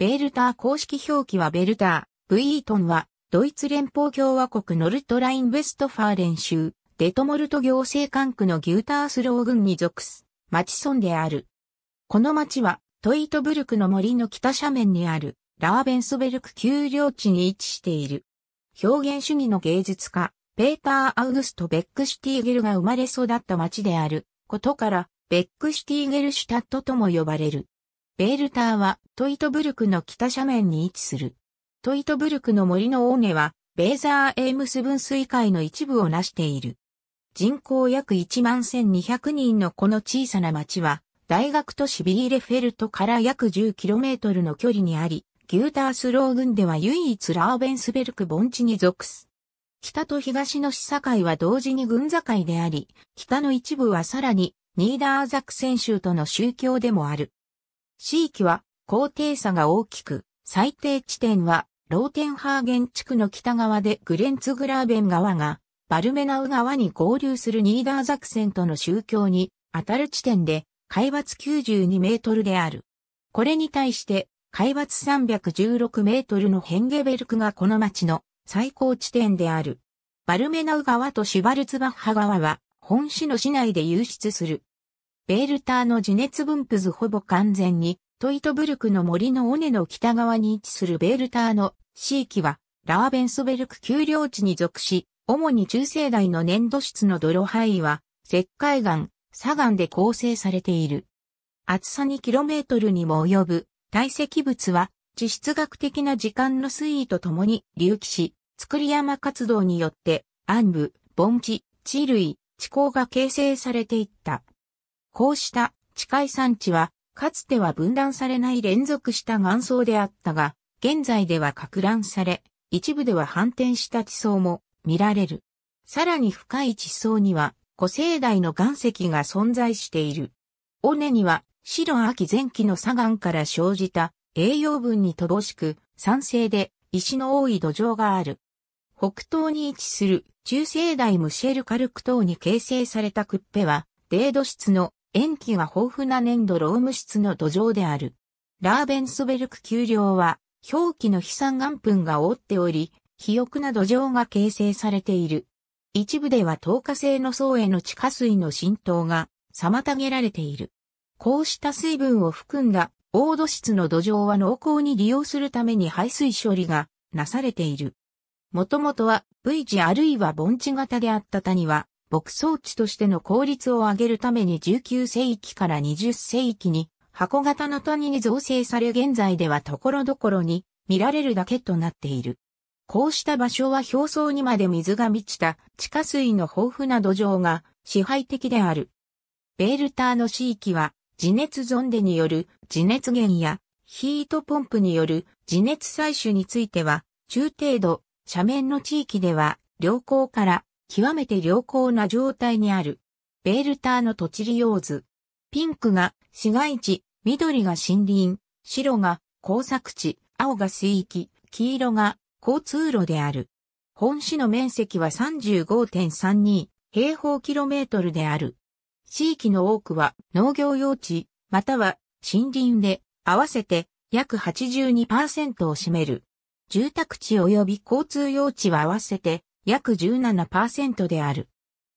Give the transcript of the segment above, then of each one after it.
ベルター公式表記はベルター、ブイートンは、ドイツ連邦共和国ノルトライン・ウェストファーレン州、デトモルト行政管区のギュータースロー郡に属す、町村である。この町は、トイートブルクの森の北斜面にある、ラーベンスベルク丘陵地に位置している。表現主義の芸術家、ペーター・アウグスト・ベックシティーゲルが生まれ育った町であることから、ベックシティーゲルシュタットとも呼ばれる。ベールターはトイトブルクの北斜面に位置する。トイトブルクの森の尾根は、ベーザーエームス分水海の一部を成している。人口約1万1200人のこの小さな町は、大学都市ビーレフェルトから約 10km の距離にあり、ギュータースロー郡では唯一ラーベンスベルク盆地に属す。北と東の市境は同時に群境であり、北の一部はさらにニーダーザク選手との宗教でもある。地域は高低差が大きく、最低地点はローテンハーゲン地区の北側でグレンツグラーベン川がバルメナウ川に合流するニーダーザクセントの宗教に当たる地点で海抜92メートルである。これに対して海抜316メートルのヘンゲベルクがこの町の最高地点である。バルメナウ川とシュバルツバッハ川は本市の市内で流出する。ベールターの地熱分布図ほぼ完全に、トイトブルクの森の尾根の北側に位置するベールターの地域は、ラーベンスベルク丘陵地に属し、主に中世代の粘土質の泥範囲は、石灰岩、砂岩で構成されている。厚さ 2km にも及ぶ堆積物は、地質学的な時間の推移とともに隆起し、作り山活動によって、暗部、盆地、地類、地溝が形成されていった。こうした近い産地は、かつては分断されない連続した岩層であったが、現在では拡乱され、一部では反転した地層も見られる。さらに深い地層には、古生代の岩石が存在している。尾根には、白秋前期の砂岩から生じた栄養分に乏しく、酸性で石の多い土壌がある。北東に位置する中生代ムシェルカルク島に形成されたクッペは、デード質の塩基は豊富な粘土ローム質の土壌である。ラーベンスベルク丘陵は、表記の飛散岩粉が覆っており、肥沃な土壌が形成されている。一部では透過性の層への地下水の浸透が妨げられている。こうした水分を含んだ黄土質の土壌は濃厚に利用するために排水処理がなされている。もともとは V 字あるいは盆地型であった谷は牧草地としての効率を上げるために19世紀から20世紀に箱型の谷に造成され現在では所々に見られるだけとなっている。こうした場所は表層にまで水が満ちた地下水の豊富な土壌が支配的である。ベールターの地域は地熱ゾンデによる地熱源やヒートポンプによる地熱採取については中程度斜面の地域では良好から極めて良好な状態にある。ベールターの土地利用図。ピンクが市街地、緑が森林、白が工作地、青が水域、黄色が交通路である。本市の面積は35.32平方キロメートルである。地域の多くは農業用地、または森林で合わせて約82%を占める。住宅地及び交通用地は合わせて約17%である。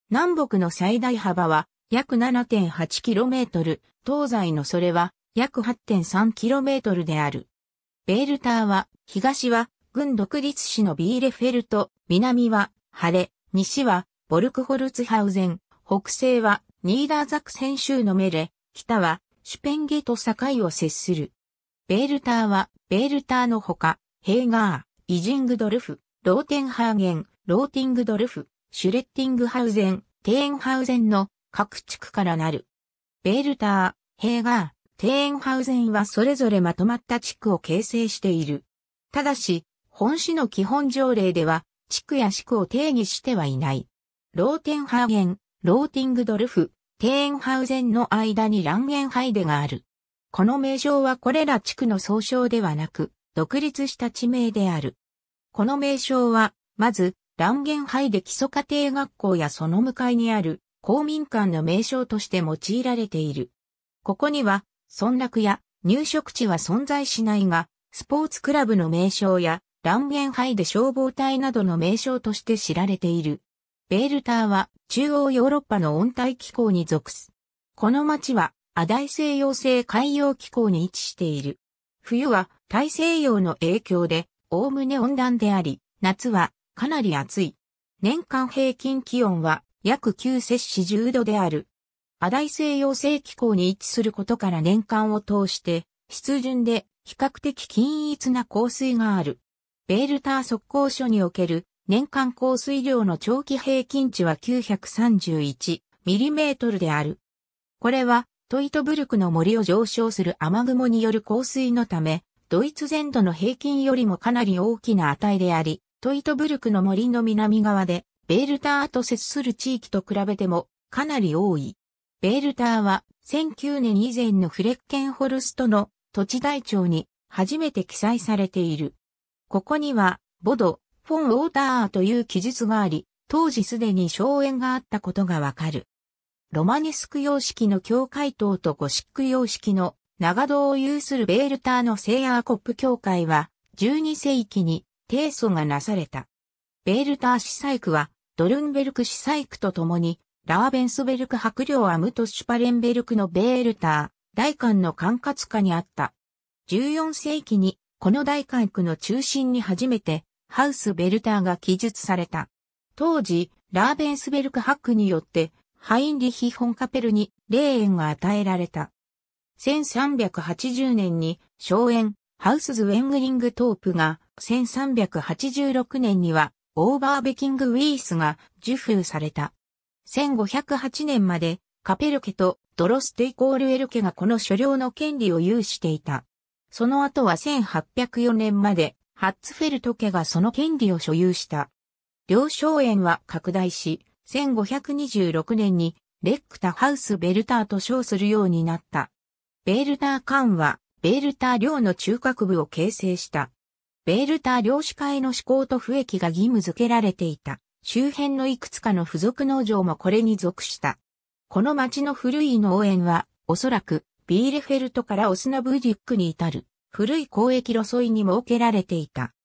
南北の最大幅は約 7.8km、東西のそれは約 8.3km である。ベールターは、東は軍独立市のビーレフェルト、南はハレ、西はボルクホルツハウゼン、北西はニーダーザクセン州のメレ、北はシュペンゲと境を接する。ベールターは、ベールターのほか、ヘーガー、イジングドルフ、ローテンハーゲン、ローティングドルフ、シュレッティングハウゼン、テーンハウゼンの各地区からなる。ベールター、ヘーガー、テーンハウゼンはそれぞれまとまった地区を形成している。ただし、本市の基本条例では、地区や市区を定義してはいない。ローテンハーゲン、ローティングドルフ、テーンハウゼンの間にランゲンハイデがある。この名称はこれら地区の総称ではなく、独立した地名である。この名称は、まず、断言杯で基礎家庭学校やその向かいにある公民館の名称として用いられている。ここには、村落や入植地は存在しないが、スポーツクラブの名称や、断言杯で消防隊などの名称として知られている。ベールターは中央ヨーロッパの温帯気候に属す。この町は、亜大西洋性海洋気候に位置している。冬は大西洋の影響で、おおむね温暖であり、夏はかなり暑い。年間平均気温は約9摂氏10度である。亜大西洋性気候に位置することから年間を通して、湿潤で比較的均一な降水がある。ベールター速攻所における年間降水量の長期平均値は931ミリメートルである。これはトイトブルクの森を上昇する雨雲による降水のため、ドイツ全土の平均よりもかなり大きな値であり、トイトブルクの森の南側で、ベールターと接する地域と比べても、かなり多い。ベールターは、1009年以前のフレッケンホルストの土地台帳に初めて記載されている。ここには、ボド、フォン・ウォーターという記述があり、当時すでに荘園があったことがわかる。ロマネスク様式の教会塔とゴシック様式の長堂を有するベールターのセイアーコップ教会は、12世紀に提訴がなされた。ベールター司祭区は、ドルンベルク司祭区とともに、ラーベンスベルク白領アムトシュパレンベルクのベールター、大官の管轄下にあった。14世紀に、この大官区の中心に初めて、ハウスベルターが記述された。当時、ラーベンスベルク区によって、ハインリヒ・ホンカペルに霊園が与えられた。1380年に荘園、ハウスズ・ウェングリング・トープが1386年には、オーバーベキングウィースが受封された。1508年まで、カペル家とドロステイコールエル家がこの所領の権利を有していた。その後は1804年まで、ハッツフェルト家がその権利を所有した。両荘園は拡大し、1526年にレックタハウスベルターと称するようになった。ベルター館は、ベルター領の中核部を形成した。ベールター領主会の施行と不益が義務付けられていた。周辺のいくつかの付属農場もこれに属した。この町の古い農園は、おそらく、ビーレフェルトからオスナブーデュックに至る、古い交易路沿いに設けられていた。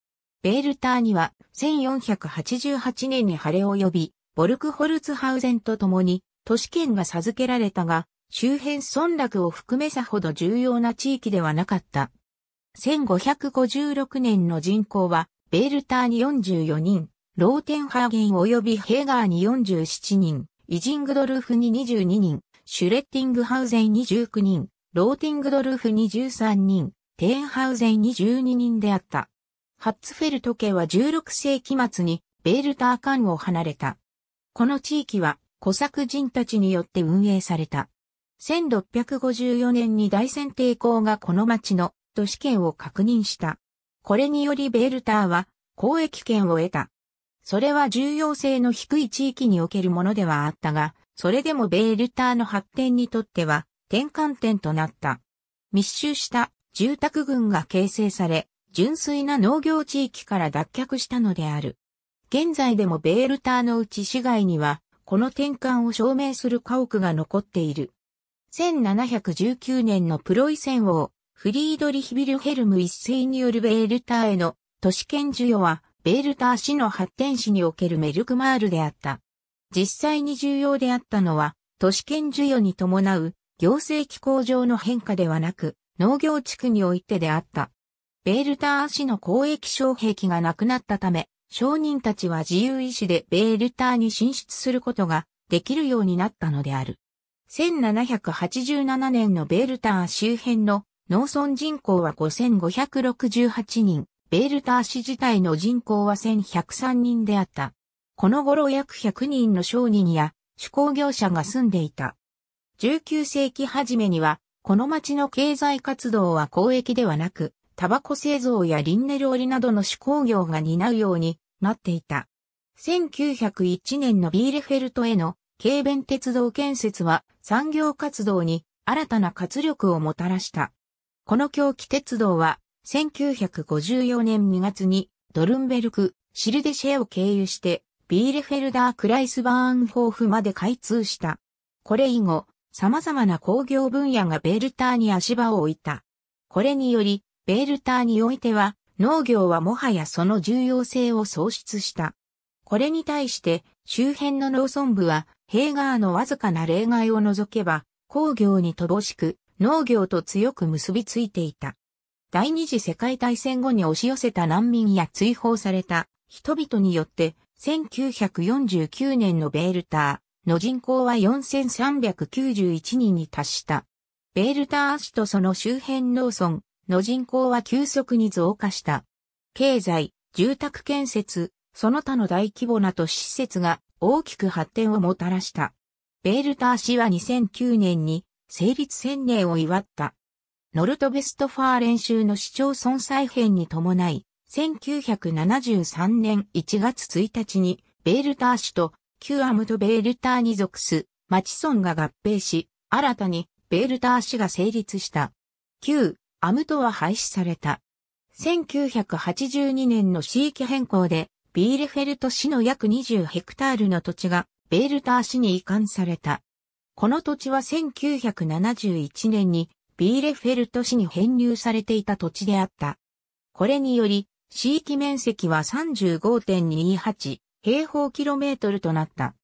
ベールターには、1488年に晴れ及び、ボルクホルツハウゼンと共に、都市圏が授けられたが、周辺村落を含めさほど重要な地域ではなかった。1556年の人口は、ベールターに44人、ローテンハーゲン及びヘーガーに47人、イジングドルフに22人、シュレッティングハウゼンに19人、ローティングドルフに13人、テーンハウゼンに12人であった。ハッツフェルト家は16世紀末にベールター間を離れた。この地域は古作人たちによって運営された。1654年に大戦抵抗がこの町のト試験を確認した。これによりベールターは交易権を得た。それは重要性の低い地域におけるものではあったが、それでもベールターの発展にとっては転換点となった。密集した住宅群が形成され、純粋な農業地域から脱却したのである。現在でもベールターのうち市街には、この転換を証明する家屋が残っている。1719年のプロイセン王、フリードリヒ・ビルヘルム一世によるベールターへの都市圏授与は、ベールター市の発展史におけるメルクマールであった。実際に重要であったのは、都市圏授与に伴う行政機構上の変化ではなく、農業地区においてであった。ベールター市の公益障壁がなくなったため、商人たちは自由意志でベールターに進出することができるようになったのである。1787年のベールター周辺の農村人口は5568人、ベールター市自体の人口は1103人であった。この頃約100人の商人や手工業者が住んでいた。19世紀初めには、この町の経済活動は交易ではなく、タバコ製造やリンネ料理などの手工業が担うようになっていた。1901年のビーレフェルトへの軽便鉄道建設は産業活動に新たな活力をもたらした。この狂気鉄道は、1954年2月にドルンベルク、シルデシェを経由して、ビーレフェルダー・クライスバーンホーフまで開通した。これ以後、様々な工業分野がベールターに足場を置いた。これにより、ベールターにおいては、農業はもはやその重要性を喪失した。これに対して、周辺の農村部は、ヘイガーのわずかな例外を除けば、工業に乏しく、農業と強く結びついていた。第二次世界大戦後に押し寄せた難民や追放された人々によって、1949年のベールターの人口は4391人に達した。ベールター市とその周辺農村の人口は急速に増加した。経済、住宅建設、その他の大規模な都市施設が大きく発展をもたらした。ベールター市は2009年に成立宣言を祝った。ノルトベストファー練習州の市町村再編に伴い、1973年1月1日に、ベールター市と旧アムドベールターに属す町村が合併し、新たにベールター市が成立した。旧アムトは廃止された。1982年の地域変更で、ビーレフェルト市の約20ヘクタールの土地がベールター市に移管された。この土地は1971年にビーレフェルト市に編入されていた土地であった。これにより、地域面積は35.28平方キロメートルとなった。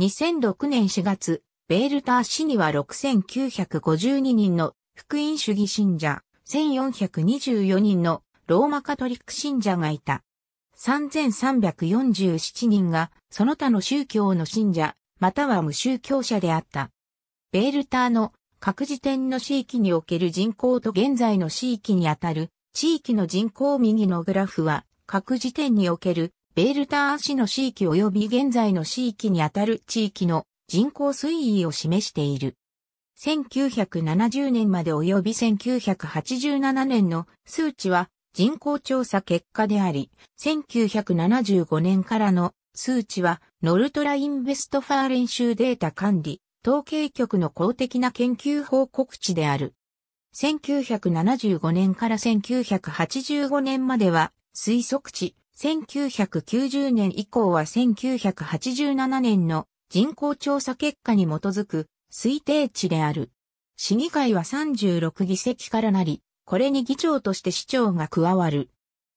2006年4月、ベールター市には6952人の福音主義信者、1424人のローマカトリック信者がいた。3347人がその他の宗教の信者、または無宗教者であった。ベールターの各時点の地域における人口と現在の地域にあたる地域の人口右のグラフは各時点におけるベールター市の地域及び現在の地域にあたる地域の人口推移を示している。1970年まで及び1987年の数値は人口調査結果であり、1975年からの数値は、ノルトラインベストファー練習データ管理、統計局の公的な研究報告値である。1975年から1985年までは推測値、1990年以降は1987年の人口調査結果に基づく推定値である。市議会は36議席からなり、これに議長として市長が加わる。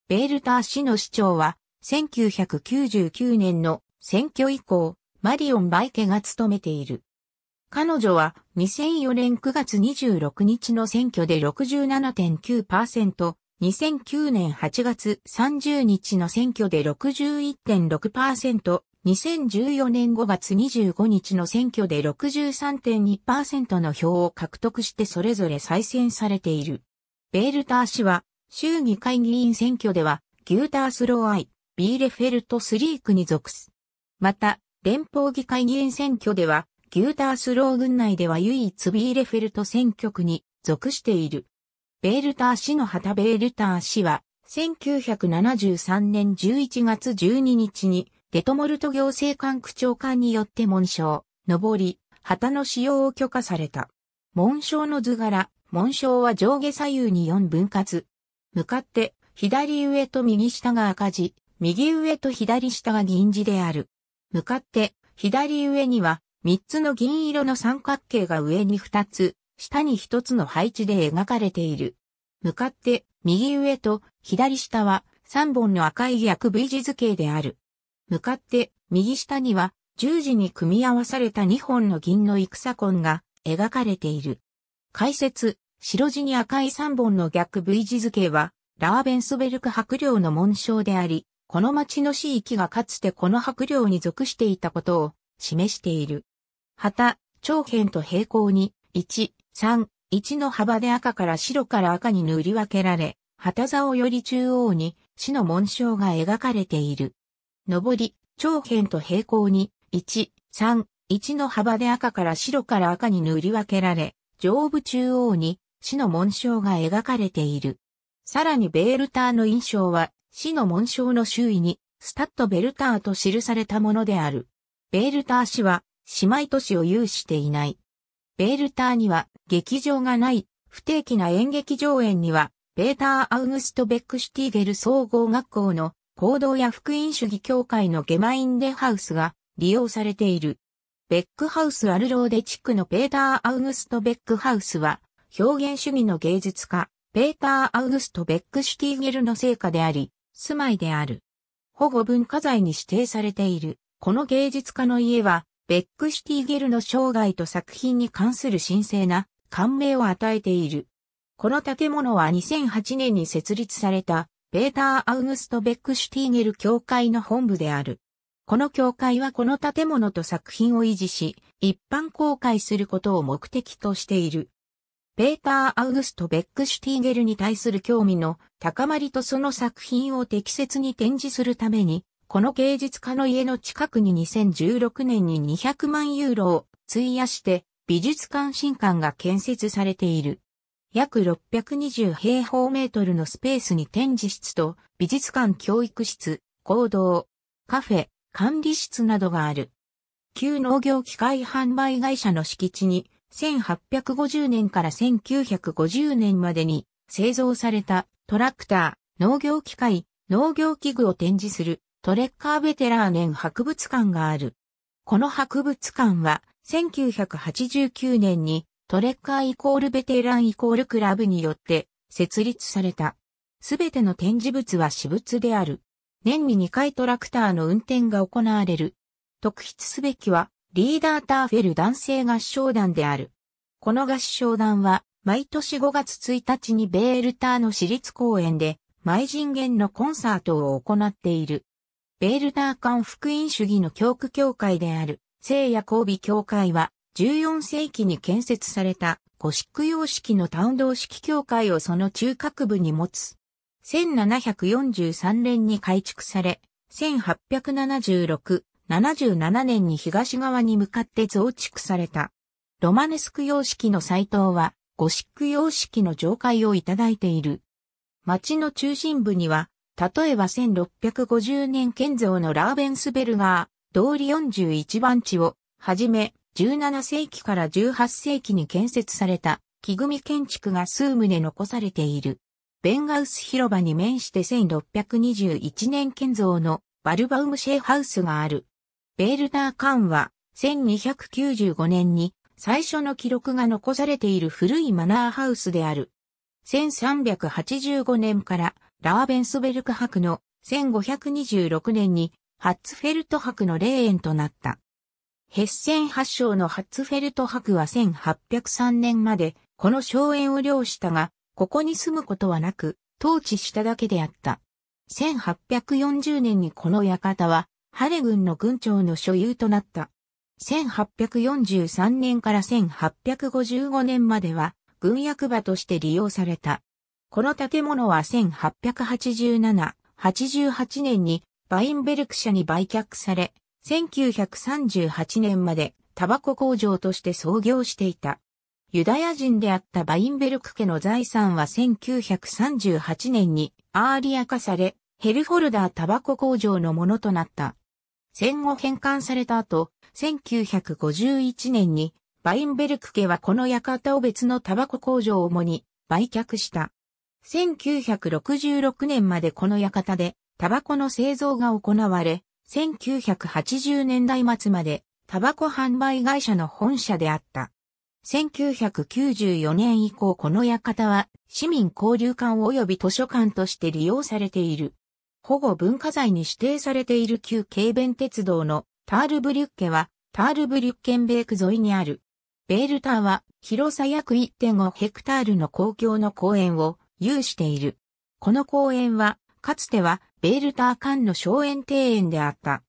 ベールター市の市長は1999年の選挙以降、マリオン・バイケが務めている。彼女は2004年9月26日の選挙で67.9%、2009年8月30日の選挙で61.6%、2014年5月25日の選挙で63.2%の票を獲得してそれぞれ再選されている。ベールター氏は、衆議会議員選挙では、ギュータースローアイ、ビーレフェルトスリークに属す。また、連邦議会議員選挙では、ギュータースロー郡内では唯一ビーレフェルト選挙区に属している。ベールター氏の旗ベールター氏は、1973年11月12日に、デトモルト行政官区長官によって紋章、上り、旗の使用を許可された。紋章の図柄、紋章は上下左右に4分割。向かって、左上と右下が赤字、右上と左下が銀字である。向かって、左上には、三つの銀色の三角形が上に二つ、下に一つの配置で描かれている。向かって、右上と左下は、三本の赤い逆 V 字図形である。向かって、右下には、十字に組み合わされた二本の銀の戦痕が描かれている。解説、白地に赤い三本の逆 V 字図形は、ラーベンスベルク白領の紋章であり、この町の市域がかつてこの白領に属していたことを示している。旗、長辺と平行に、1、3、1の幅で赤から白から赤に塗り分けられ、旗竿より中央に市の紋章が描かれている。上り、長辺と平行に、1、3、1の幅で赤から白から赤に塗り分けられ、上部中央に市の紋章が描かれている。さらにベールターの印象は死の紋章の周囲に、スタッドベルターと記されたものである。ベルター氏は、姉妹都市を有していない。ベルターには、劇場がない、不定期な演劇上演には、ベーター・アウグスト・ベックシュティーゲル総合学校の行動や福音主義協会のゲマインデハウスが利用されている。ベックハウス・アルローデ地区のペーター・アウグスト・ベックハウスは、表現主義の芸術家、ペーター・アウグスト・ベックシュティーゲルの成果であり、住まいである。保護文化財に指定されている、この芸術家の家は、ベックシュティゲルの生涯と作品に関する神聖な感銘を与えている。この建物は2008年に設立された、ペーター・アウグスト・ベックシュティーゲル教会の本部である。この教会はこの建物と作品を維持し、一般公開することを目的としている。ペーター・アウグスト・ベックシュティーゲルに対する興味の高まりとその作品を適切に展示するために、この芸術家の家の近くに2016年に200万ユーロを費やして美術館新館が建設されている。約620平方メートルのスペースに展示室と美術館教育室、行動、カフェ、管理室などがある。旧農業機械販売会社の敷地に1850年から1950年までに製造されたトラクター、農業機械、農業器具を展示するトレッカーベテラー年博物館がある。この博物館は1989年にトレッカーイコールベテランイコールクラブによって設立された。すべての展示物は私物である。年に2回トラクターの運転が行われる。特筆すべきはリーダーターフェル男性合唱団である。この合唱団は、毎年5月1日にベールターの私立公園で、毎人間のコンサートを行っている。ベールター間福音主義の教区協会である、聖夜交尾協教会は、14世紀に建設された、ゴシック様式のタウン同式教会をその中核部に持つ。1743年に改築され、1876、77年に東側に向かって増築された。ロマネスク様式の斎藤は、ゴシック様式の上階をいただいている。町の中心部には、例えば1650年建造のラーベンスベルガー、通り41番地を、はじめ、17世紀から18世紀に建設された木組建築が数棟残されている。ベンガウス広場に面して1621年建造のバルバウムシェーハウスがある。ベールター館は、1295年に最初の記録が残されている古いマナーハウスである。1385年からラーベンスベルク博の1526年にハッツフェルト博の霊園となった。ヘッセン発祥のハッツフェルト博は1803年までこの荘園を領したが、ここに住むことはなく、統治しただけであった。1840年にこの館はハレ軍の軍長の所有となった。1843年から1855年までは軍役場として利用された。この建物は1887、88年にバインベルク社に売却され、1938年までタバコ工場として創業していた。ユダヤ人であったバインベルク家の財産は1938年にアーリア化され、ヘルフォルダータバコ工場のものとなった。戦後返還された後、1951年にバインベルク家はこの館を別のタバコ工場を主に売却した。1966年までこの館でタバコの製造が行われ、1980年代末までタバコ販売会社の本社であった。1994年以降この館は市民交流館及び図書館として利用されている。保護文化財に指定されている旧軽便鉄道のタールブリュッケは、タールブリュッケンベーク沿いにある。ベールターは広さ約1.5ヘクタールの公共の公園を有している。この公園は、かつてはベールター間の荘園庭園であった。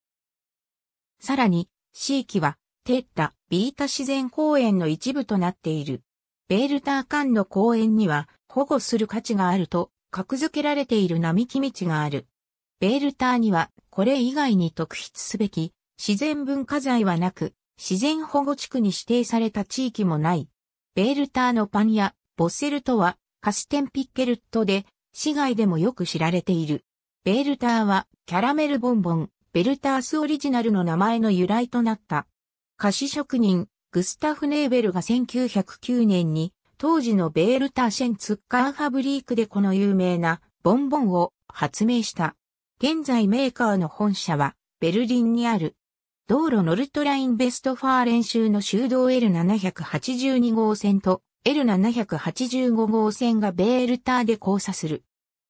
さらに、地域は、テッタ、ビータ自然公園の一部となっている。ベールター間の公園には、保護する価値があると、格付けられている並木道がある。ベールターにはこれ以外に特筆すべき自然文化財はなく、自然保護地区に指定された地域もない。ベールターのパンやボセルとはカステンピッケルットで市外でもよく知られている。ベールターはキャラメルボンボン、ベルタースオリジナルの名前の由来となった。菓子職人、グスタフ・ネーベルが1909年に当時のベールターシェンツッカーファブリークでこの有名なボンボンを発明した。現在メーカーの本社はベルリンにある道路ノルトラインベストファー練習の修道 L782 号線と L785 号線がベールターで交差する。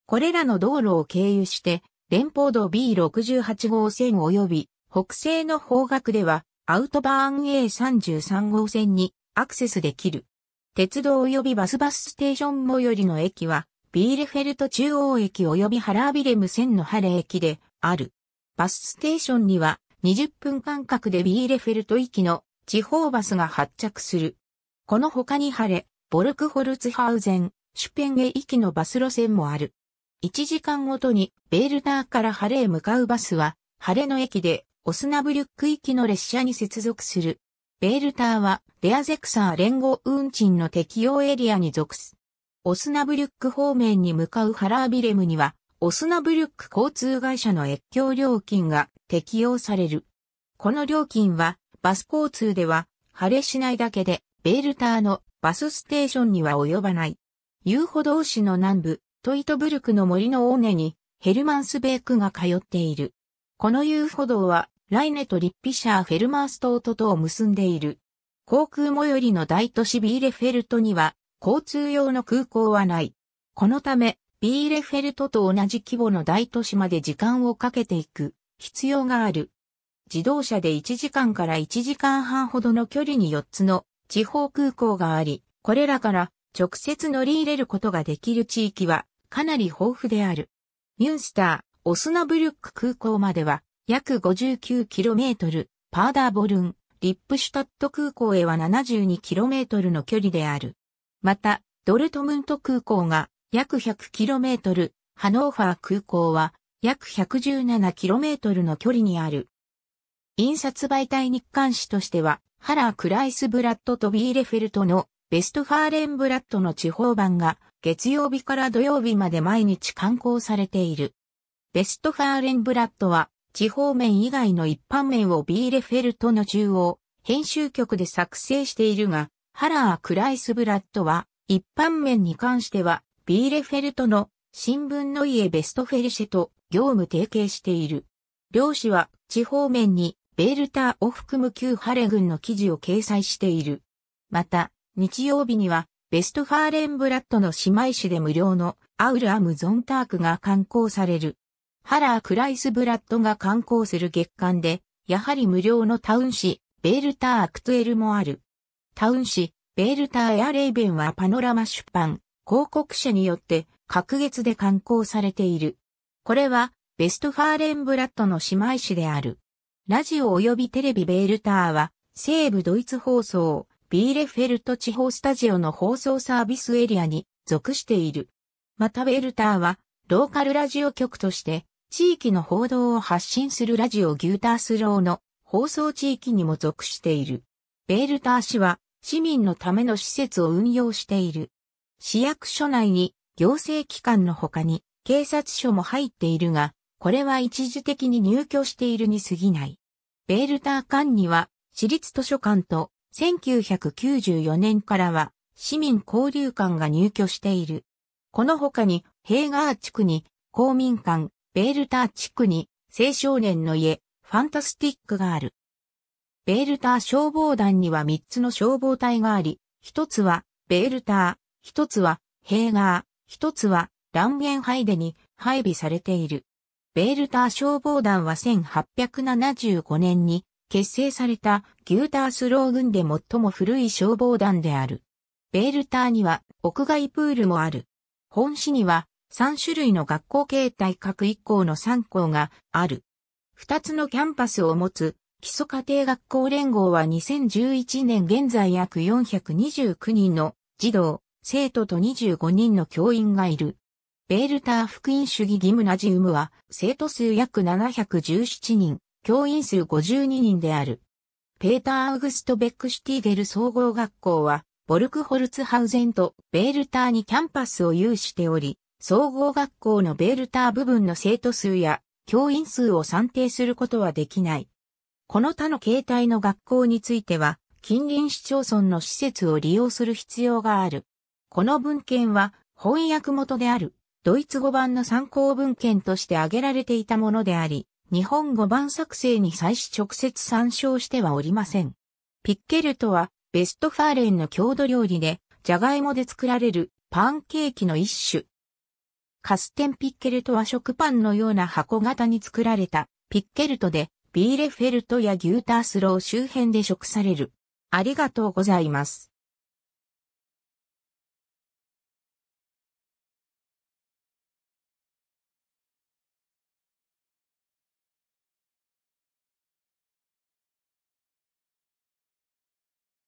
これらの道路を経由して連邦道 B68 号線及び北西の方角ではアウトバーン A33 号線にアクセスできる。鉄道及びバスバスステーション最寄りの駅はビーレフェルト中央駅及びハラービレム線のハレ駅である。バスステーションには20分間隔でビーレフェルト行きの地方バスが発着する。この他にハレ、ボルクホルツハウゼン、シュペンへ行きのバス路線もある。1時間ごとにベールターからハレへ向かうバスは、ハレの駅でオスナブリュック行きの列車に接続する。ベールターはレアゼクサー連合運賃の適用エリアに属す。オスナブリュック方面に向かうハラービレムには、オスナブリュック交通会社の越境料金が適用される。この料金は、バス交通では、晴れしないだけで、ベールターのバスステーションには及ばない。遊歩道市の南部、トイトブルクの森の尾根に、ヘルマンスベークが通っている。この遊歩道は、ライネとリッピシャーフェルマーストートとを結んでいる。航空最寄りの大都市ビーレフェルトには、交通用の空港はない。このため、ビーレフェルトと同じ規模の大都市まで時間をかけていく必要がある。自動車で1時間から1時間半ほどの距離に4つの地方空港があり、これらから直接乗り入れることができる地域はかなり豊富である。ミュンスター、オスナブルック空港までは約 59km、パーダーボルン、リップシュタット空港へは 72km の距離である。また、ドルトムント空港が約 100km、ハノーファー空港は約 117km の距離にある。印刷媒体日刊誌としては、ハラー・クライスブラッドとビーレフェルトのベストファーレンブラッドの地方版が月曜日から土曜日まで毎日刊行されている。ベストファーレンブラッドは地方面以外の一般面をビーレフェルトの中央編集局で作成しているが、ハラー・クライスブラッドは、一般面に関しては、ビーレフェルトの新聞の家ベストフェルシェと業務提携している。両氏は地方面にベールターを含む旧ハレ軍の記事を掲載している。また、日曜日にはベストファーレンブラッドの姉妹誌で無料のアウル・アム・ゾンタークが刊行される。ハラー・クライスブラッドが刊行する月間で、やはり無料のタウン誌、ベールター・アクトゥエルもある。タウン誌、ベールターエアレイベンはパノラマ出版、広告社によって各月で刊行されている。これは、ベストファーレンブラッドの姉妹誌である。ラジオ及びテレビベールターは、西部ドイツ放送、ビーレフェルト地方スタジオの放送サービスエリアに属している。またベールターは、ローカルラジオ局として、地域の報道を発信するラジオギュータースローの放送地域にも属している。ベールター氏は市民のための施設を運用している。市役所内に行政機関の他に警察署も入っているが、これは一時的に入居しているに過ぎない。ベールター間には市立図書館と1994年からは市民交流館が入居している。この他に平川地区に公民館、ベールター地区に青少年の家、ファンタスティックがある。ベールター消防団には3つの消防隊があり、1つは、ベールター、1つは、ヘーガー、1つは、ランゲンハイデに配備されている。ベールター消防団は1875年に結成されたギュータースロー軍で最も古い消防団である。ベールターには屋外プールもある。本市には3種類の学校形態各1校の3校がある。2つのキャンパスを持つ基礎家庭学校連合は2011年現在約429人の児童、生徒と25人の教員がいる。ベールター福音主義義務ナジウムは生徒数約717人、教員数52人である。ペーター・アウグスト・ベックシュティーゲル総合学校は、ボルクホルツハウゼンとベールターにキャンパスを有しており、総合学校のベールター部分の生徒数や教員数を算定することはできない。この他の形態の学校については、近隣市町村の施設を利用する必要がある。この文献は翻訳元であるドイツ語版の参考文献として挙げられていたものであり、日本語版作成に際し直接参照してはおりません。ピッケルとは、ベストファーレンの郷土料理で、ジャガイモで作られるパンケーキの一種。カステンピッケルとは食パンのような箱型に作られたピッケルトで、ビーレフェルトやギュータースロー周辺で食される。ありがとうございます。